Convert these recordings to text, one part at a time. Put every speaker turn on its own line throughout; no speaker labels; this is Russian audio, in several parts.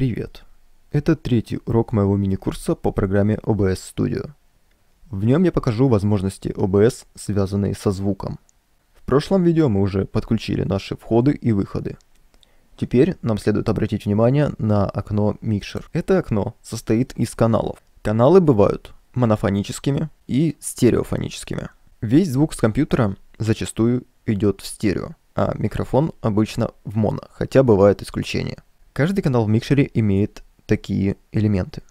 Привет! Это третий урок моего мини-курса по программе OBS Studio. В нем я покажу возможности OBS, связанные со звуком. В прошлом видео мы уже подключили наши входы и выходы. Теперь нам следует обратить внимание на окно Mixer. Это окно состоит из каналов. Каналы бывают монофоническими и стереофоническими. Весь звук с компьютера зачастую идет в стерео, а микрофон обычно в моно, хотя бывают исключения. Каждый канал в микшере имеет такие элементы.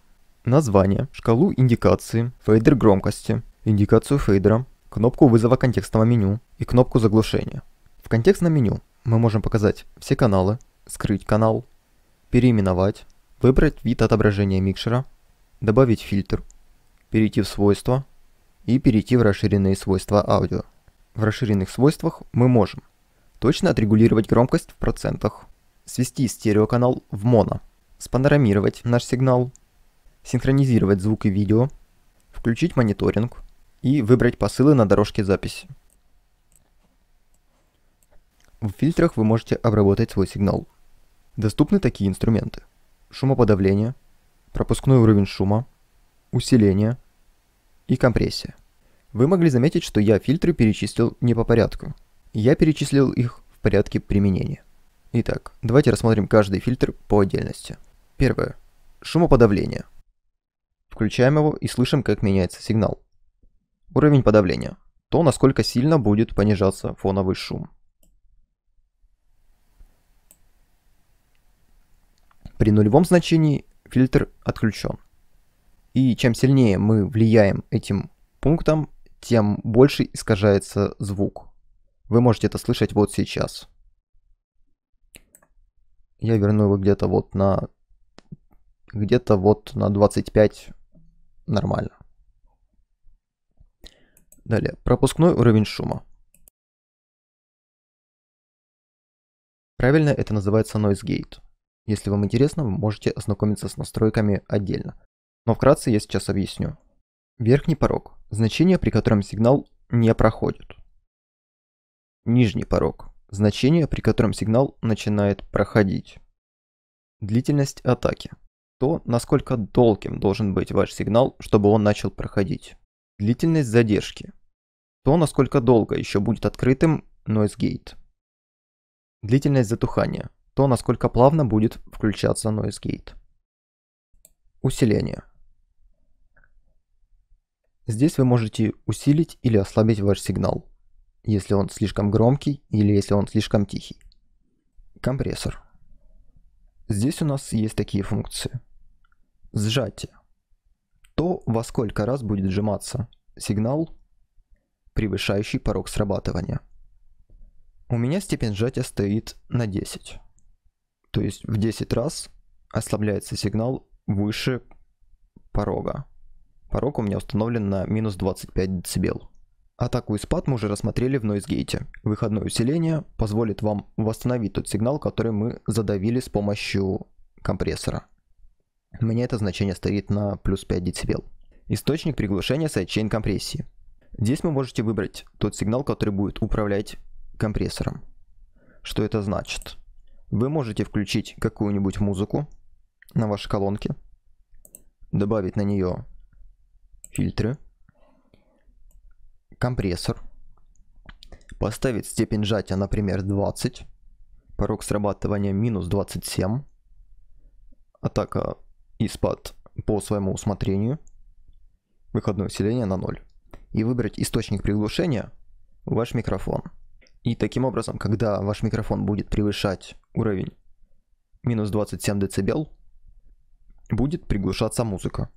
Название, шкалу индикации, фейдер громкости, индикацию фейдера, кнопку вызова контекстного меню и кнопку заглушения. В контекстном меню мы можем показать все каналы, скрыть канал, переименовать, выбрать вид отображения микшера, добавить фильтр, перейти в свойства и перейти в расширенные свойства аудио. В расширенных свойствах мы можем точно отрегулировать громкость в процентах, свести стереоканал в моно, спанорамировать наш сигнал, синхронизировать звук и видео, включить мониторинг и выбрать посылы на дорожке записи. В фильтрах вы можете обработать свой сигнал. Доступны такие инструменты. Шумоподавление, пропускной уровень шума, усиление и компрессия. Вы могли заметить, что я фильтры перечислил не по порядку. Я перечислил их в порядке применения. Итак, давайте рассмотрим каждый фильтр по отдельности. Первое. Шумоподавление. Включаем его и слышим, как меняется сигнал. Уровень подавления. То, насколько сильно будет понижаться фоновый шум. При нулевом значении фильтр отключен. И чем сильнее мы влияем этим пунктом, тем больше искажается звук. Вы можете это слышать вот сейчас я верну его где-то вот на... Где-то вот на 25 нормально. Далее, пропускной уровень шума. Правильно это называется noise gate. Если вам интересно, вы можете ознакомиться с настройками отдельно. Но вкратце я сейчас объясню. Верхний порог – значение, при котором сигнал не проходит. Нижний порог значение, при котором сигнал начинает проходить. Длительность атаки. То, насколько долгим должен быть ваш сигнал, чтобы он начал проходить. Длительность задержки. То, насколько долго еще будет открытым noise gate. Длительность затухания. То, насколько плавно будет включаться noise gate. Усиление. Здесь вы можете усилить или ослабить ваш сигнал если он слишком громкий или если он слишком тихий. Компрессор. Здесь у нас есть такие функции. Сжатие. То, во сколько раз будет сжиматься сигнал, превышающий порог срабатывания. У меня степень сжатия стоит на 10. То есть в 10 раз ослабляется сигнал выше порога. Порог у меня установлен на минус 25 дБ. Атаку и спад мы уже рассмотрели в Noise Выходное усиление позволит вам восстановить тот сигнал, который мы задавили с помощью компрессора. У меня это значение стоит на плюс 5 дБ. Источник приглушения сайдчейн компрессии. Здесь вы можете выбрать тот сигнал, который будет управлять компрессором. Что это значит? Вы можете включить какую-нибудь музыку на вашей колонке, добавить на нее фильтры, компрессор, поставить степень сжатия, например, 20, порог срабатывания минус 27, атака и спад по своему усмотрению, выходное усиление на 0, и выбрать источник приглушения, ваш микрофон. И таким образом, когда ваш микрофон будет превышать уровень минус 27 дБ, будет приглушаться музыка.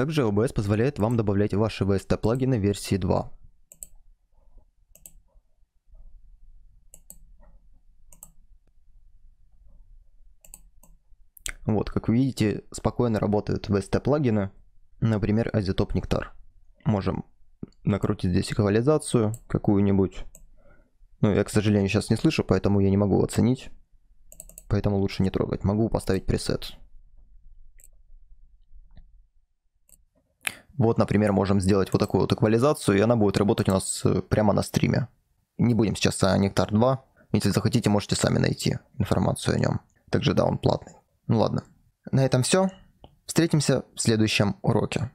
Также OBS позволяет вам добавлять ваши VST плагины версии 2. Вот, как вы видите, спокойно работают VST плагины, например, Azotop Nectar. Можем накрутить здесь эквализацию какую-нибудь. Ну, я, к сожалению, сейчас не слышу, поэтому я не могу оценить. Поэтому лучше не трогать. Могу поставить пресет. Вот, например, можем сделать вот такую вот эквализацию, и она будет работать у нас э, прямо на стриме. Не будем сейчас о Нектар 2. Если захотите, можете сами найти информацию о нем. Также да, он платный. Ну ладно. На этом все. Встретимся в следующем уроке.